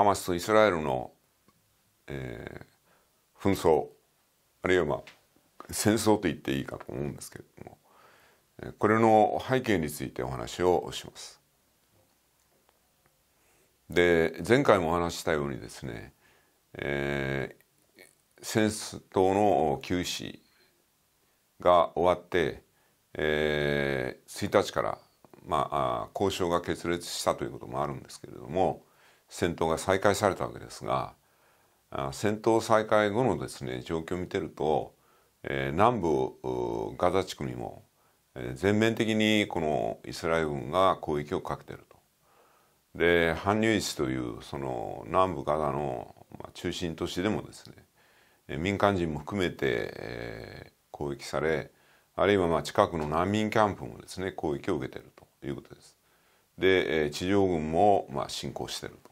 ハマスとイスラエルの、えー、紛争あるいは、まあ、戦争と言っていいかと思うんですけれどもこれの背景についてお話をします。で前回もお話したようにですね、えー、戦争の休止が終わって、えー、1日から、まあ、交渉が決裂したということもあるんですけれども、戦闘が再開されたわけですが戦闘再開後のですね状況を見てると、えー、南部ガザ地区にも、えー、全面的にこのイスラエル軍が攻撃をかけていると。でハン市というその南部ガザの中心都市でもですね、えー、民間人も含めて、えー、攻撃されあるいはまあ近くの難民キャンプもですね攻撃を受けているということです。で地上軍もまあ進行していると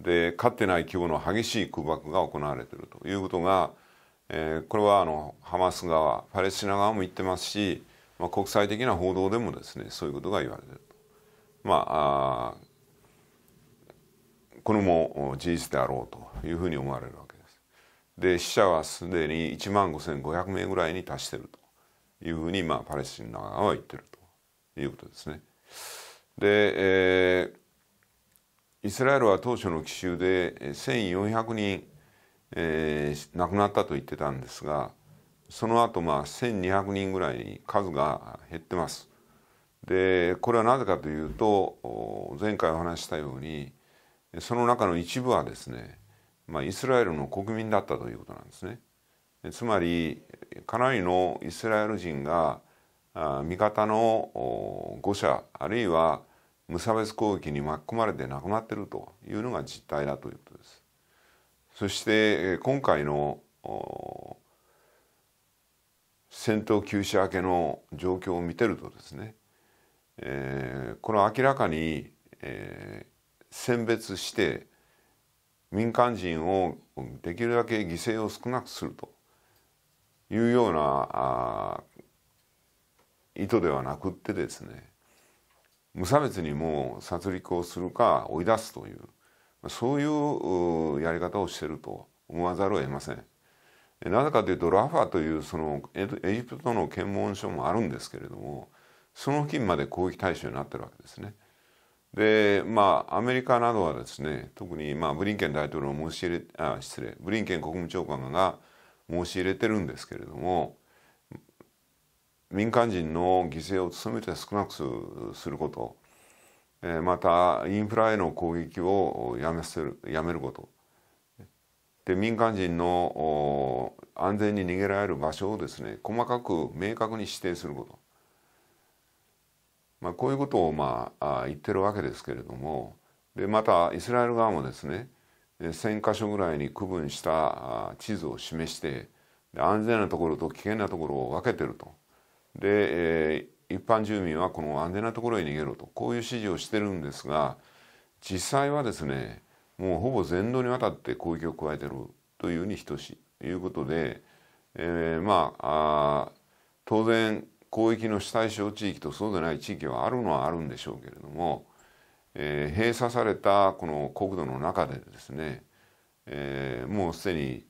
で勝ってない規模の激しい空爆が行われているということが、えー、これはあのハマス側パレスチナ側も言ってますし、まあ、国際的な報道でもですねそういうことが言われていると。まああこれも事実であろうというふうに思われるわけです。で死者はすでに1万5,500名ぐらいに達しているというふうに、まあ、パレスチナ側は言ってるということですね。で、えーイスラエルは当初の奇襲で1400人、えー、亡くなったと言ってたんですがその後まあ1200人ぐらいに数が減ってます。でこれはなぜかというと前回お話したようにその中の一部はですね、まあ、イスラエルの国民だったということなんですね。つまりかなりのイスラエル人が味方の誤射あるいは無差別攻撃に巻き込まれて亡くなっているというのが実態だということです。そして今回の戦闘休止明けの状況を見てるとですね、えー、これは明らかに、えー、選別して民間人をできるだけ犠牲を少なくするというような意図ではなくってですね無差別にもう殺戮をするか追い出すというそういうやり方をしてると思わざるを得ません。なぜかというとラファというそのエジプトの検問所もあるんですけれどもその付近まで攻撃対象になってるわけですね。でまあアメリカなどはですね特に、まあ、ブリンケン大統領申し入れあ失礼ブリンケン国務長官が申し入れてるんですけれども民間人の犠牲を努めて少なくすることまたインフラへの攻撃をやめせるやめることで民間人の安全に逃げられる場所をですね細かく明確に指定すること、まあ、こういうことをまあ言ってるわけですけれどもでまたイスラエル側もですね1,000か所ぐらいに区分した地図を示して安全なところと危険なところを分けてると。で、えー、一般住民はこの安全なところへ逃げろとこういう指示をしてるんですが実際はですねもうほぼ全土にわたって攻撃を加えてるというに等しいということで、えー、まあ当然攻撃の主対象地域とそうでない地域はあるのはあるんでしょうけれども、えー、閉鎖されたこの国土の中でですね、えー、もうすでに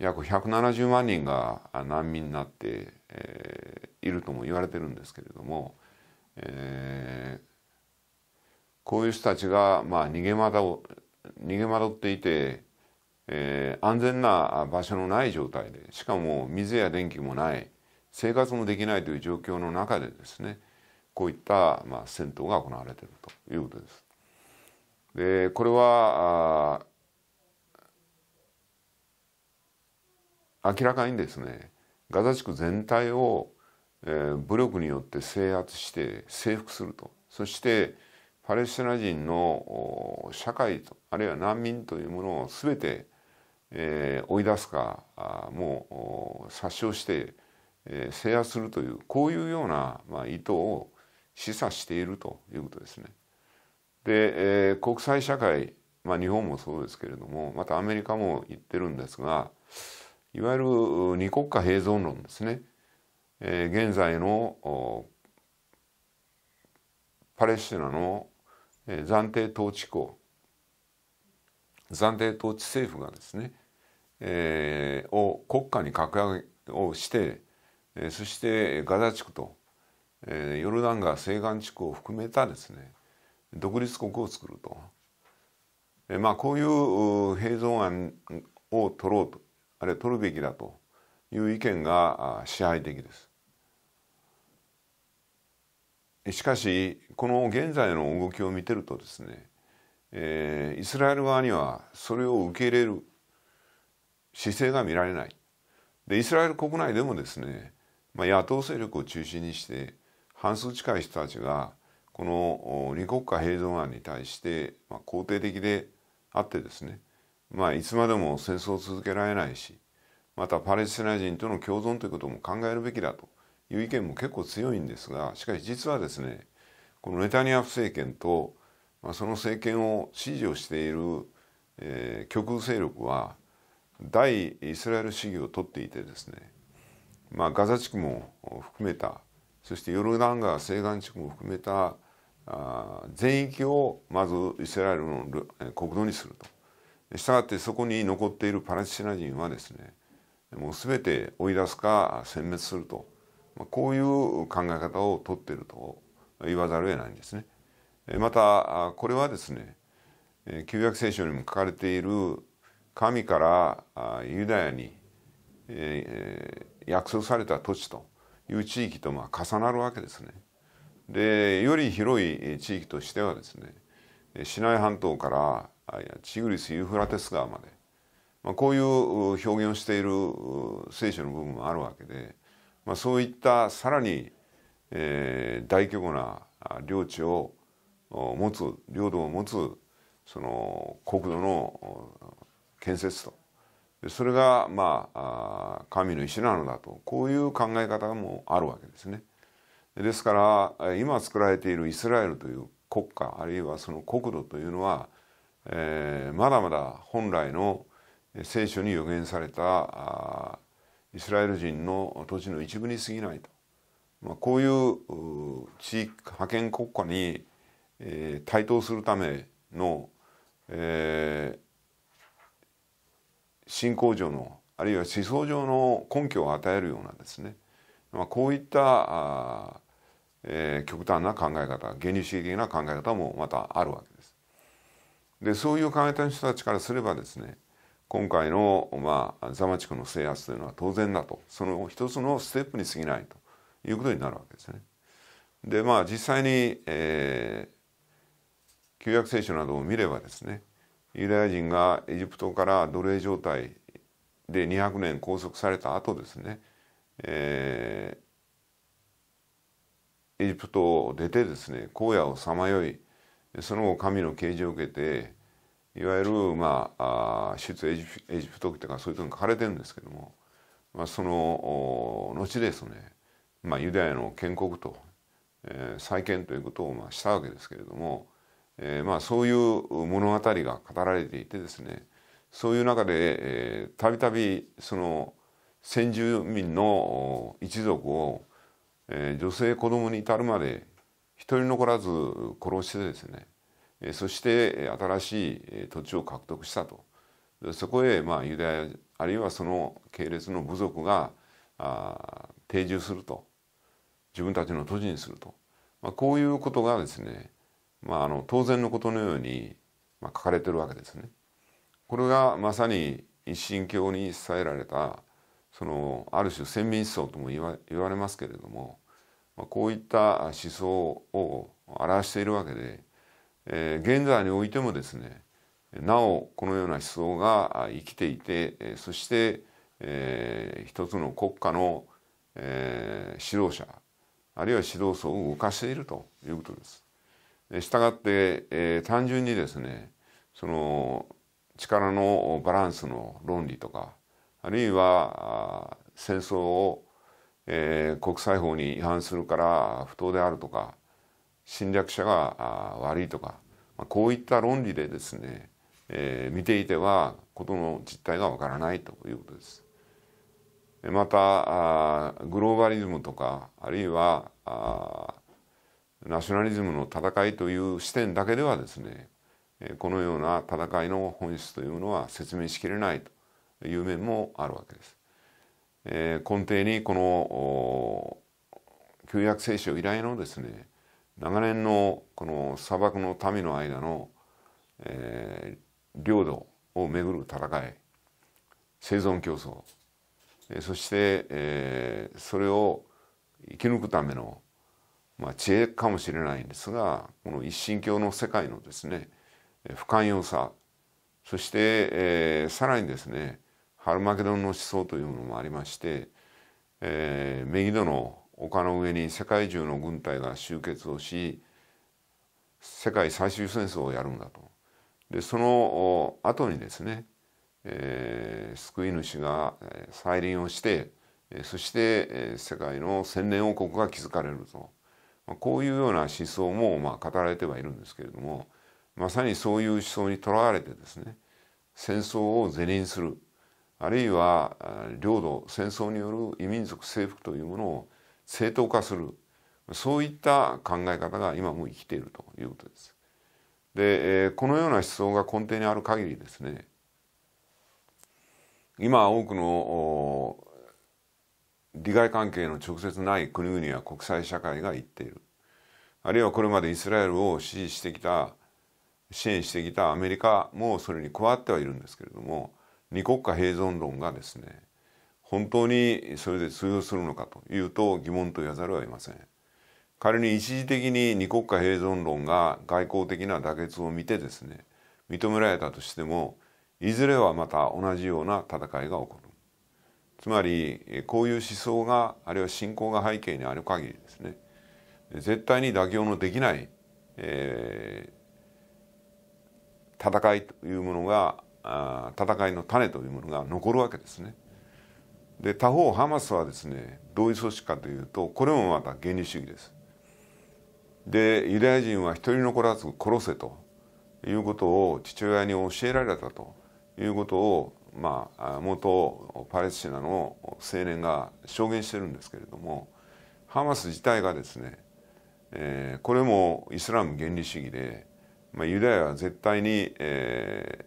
約170万人が難民になってえー、いるとも言われてるんですけれども、えー、こういう人たちが、まあ、逃げ惑を逃げ惑っていて、えー、安全な場所のない状態でしかも水や電気もない生活もできないという状況の中でですねこういった、まあ、戦闘が行われているということです。でこれは明らかにですねガザ地区全体を、えー、武力によって制圧して征服するとそしてパレスチナ人の社会とあるいは難民というものを全て、えー、追い出すかもう殺傷して、えー、制圧するというこういうような、まあ、意図を示唆しているということですね。で、えー、国際社会、まあ、日本もそうですけれどもまたアメリカも言ってるんですがいわゆる二国家併存論ですね、えー、現在のパレスチナの、えー、暫定統治校暫定統治政府がですね、えー、を国家に格上げをして、えー、そしてガザ地区と、えー、ヨルダン川西岸地区を含めたですね独立国を作ると、えー、まあこういう併存案を取ろうとあれ取るべきだという意見が支配的ですしかしこの現在の動きを見てるとですね、えー、イスラエル側にはそれを受け入れる姿勢が見られないでイスラエル国内でもですね、まあ、野党勢力を中心にして半数近い人たちがこの二国家併存案に対して肯定的であってですねまあ、いつまでも戦争を続けられないしまたパレスチナ人との共存ということも考えるべきだという意見も結構強いんですがしかし実はですねこのネタニヤフ政権と、まあ、その政権を支持をしている、えー、極右勢力は大イスラエル主義をとっていてですね、まあ、ガザ地区も含めたそしてヨルダン川西岸地区も含めたあ全域をまずイスラエルの国土にするとしたがってそこに残っているパレスチナ人はですねもう全て追い出すか殲滅すると、こういう考え方をとっていると言わざるを得ないんですね。またこれはですね旧約聖書にも書かれている神からユダヤに約束された土地という地域と重なるわけですね。でより広い地域としてはですねシナイ半島からチグリス・ユーフラテス川まで、まあ、こういう表現をしている聖書の部分もあるわけで、まあ、そういったさらに、えー、大規模な領地を持つ領土を持つその国土の建設とそれがまあ神の石なのだとこういう考え方もあるわけですね。ですから今作られているイスラエルという国家あるいはその国土というのはえー、まだまだ本来の聖書に予言されたイスラエル人の土地の一部に過ぎないと、まあ、こういう地域覇権国家に、えー、対等するための、えー、信仰上のあるいは思想上の根拠を与えるようなですね、まあ、こういったあ、えー、極端な考え方原理主義的な考え方もまたあるわけです。でそういう考えの人たちからすればですね今回の、まあ、座間地区の制圧というのは当然だとその一つのステップに過ぎないということになるわけですね。でまあ実際に、えー、旧約聖書などを見ればですねユダヤ人がエジプトから奴隷状態で200年拘束された後ですね、えー、エジプトを出てですね荒野をさまよいその後神の啓示を受けていわゆる、まあ、あ出エジエジプト記とかそういうのに書かれてるんですけども、まあ、その後ですね、まあ、ユダヤの建国と、えー、再建ということをまあしたわけですけれども、えーまあ、そういう物語が語られていてですねそういう中でたびたびその先住民の一族を、えー、女性子供に至るまで一人残らず殺してですねそして新しい土地を獲得したとそこへまあユダヤあるいはその系列の部族が定住すると自分たちの土地にすると、まあ、こういうことがですね、まあ、あの当然のことのように、まあ、書かれてるわけですね。これがまさに一神教に伝えられたそのある種先民思想とも言われますけれどもこういった思想を表しているわけで、え現在においてもですねなおこのような思想が生きていてそして、えー、一つの国家の、えー、指導者あるいは指導層を動かしているということです。したがって、えー、単純にですねその力のバランスの論理とかあるいは戦争をえー、国際法に違反するから不当であるとか侵略者が悪いとか、まあ、こういった論理でですね、えー、見ていては事の実態がわからないということです。またグローバリズムとかあるいはナショナリズムの戦いという視点だけではですねこのような戦いの本質というのは説明しきれないという面もあるわけです。えー、根底にこの旧約聖書以来のですね長年のこの砂漠の民の間の、えー、領土をめぐる戦い生存競争、えー、そして、えー、それを生き抜くための、まあ、知恵かもしれないんですがこの一神教の世界のですね不寛容さそして、えー、さらにですねハルマゲドンの思想というのもありまして、えー、メギドの丘の上に世界中の軍隊が集結をし世界最終戦争をやるんだと。でその後にですね、えー、救い主が再臨をしてそして世界の千年王国が築かれるとこういうような思想もまあ語られてはいるんですけれどもまさにそういう思想にとらわれてですね戦争を是認するあるいは領土戦争による異民族征服というものを正当化するそういった考え方が今も生きているということです。でこのような思想が根底にある限りですね今多くの利害関係の直接ない国々や国際社会が言っているあるいはこれまでイスラエルを支持してきた支援してきたアメリカもそれに加わってはいるんですけれども二国家併存論がですね本当にそれで通用するのかというと疑問と言わざるを得ません仮に一時的に二国家併存論が外交的な妥結を見てですね認められたとしてもいずれはまた同じような戦いが起こるつまりこういう思想があるいは信仰が背景にある限りですね絶対に妥協のできない、えー、戦いというものが戦いの種というものが残るわけですね。で他方ハマスはですねどういう組織かというとこれもまた原理主義です。でユダヤ人は一人残らず殺せということを父親に教えられたということを、まあ、元パレスチナの青年が証言してるんですけれどもハマス自体がですね、えー、これもイスラム原理主義で、まあ、ユダヤは絶対に、え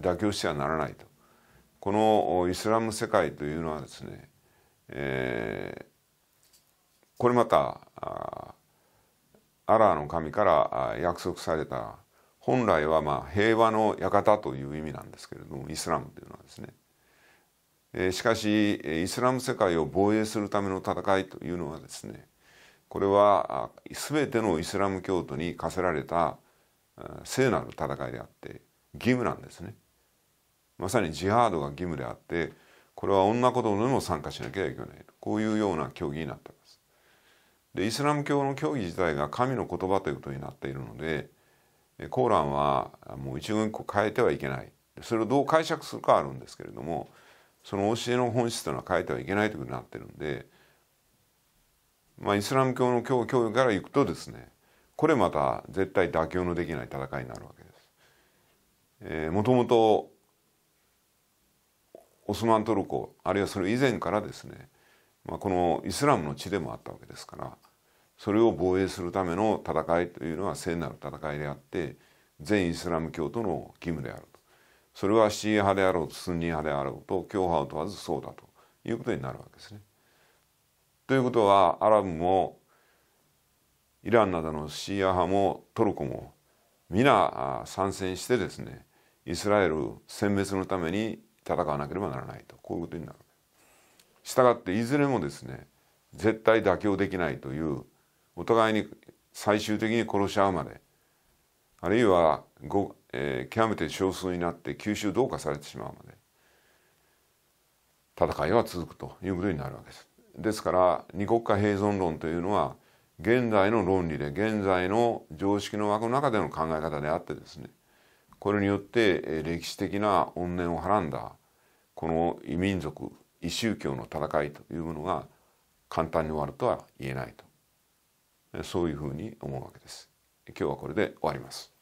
妥協してはならないとこのイスラム世界というのはですね、えー、これまたアラーの神から約束された本来はまあ平和の館という意味なんですけれどもイスラムというのはですね、えー、しかしイスラム世界を防衛するための戦いというのはですねこれは全てのイスラム教徒に課せられた聖なる戦いであって義務なんですね。まさにジハードが義務であってこれは女子供でも参加しなきゃいけないこういうような教義になったんですでイスラム教の教義自体が神の言葉ということになっているのでコーランはもう一文一個変えてはいけないそれをどう解釈するかあるんですけれどもその教えの本質というのは変えてはいけないということになってるんで、まあ、イスラム教の教教からいくとですねこれまた絶対妥協のできない戦いになるわけです。もともとオスマントルコあるいはそれ以前からですね、まあ、このイスラムの地でもあったわけですからそれを防衛するための戦いというのは聖なる戦いであって全イスラム教徒の義務であるとそれはシーア派であろうとスンニ派であろうと教派を問わずそうだということになるわけですね。ということはアラブもイランなどのシーア派もトルコも皆参戦してですねイスラエル殲滅のために戦わなければならないとこういうことになるしたがっていずれもですね絶対妥協できないというお互いに最終的に殺し合うまであるいは、えー、極めて少数になって吸収同化されてしまうまで戦いは続くということになるわけです。ですから二国家併存論というのは現在の論理で現在の常識の枠の中での考え方であってですねこれによって歴史的な怨念をはらんだこの異民族異宗教の戦いというものが簡単に終わるとは言えないとそういうふうに思うわけです。今日はこれで終わります。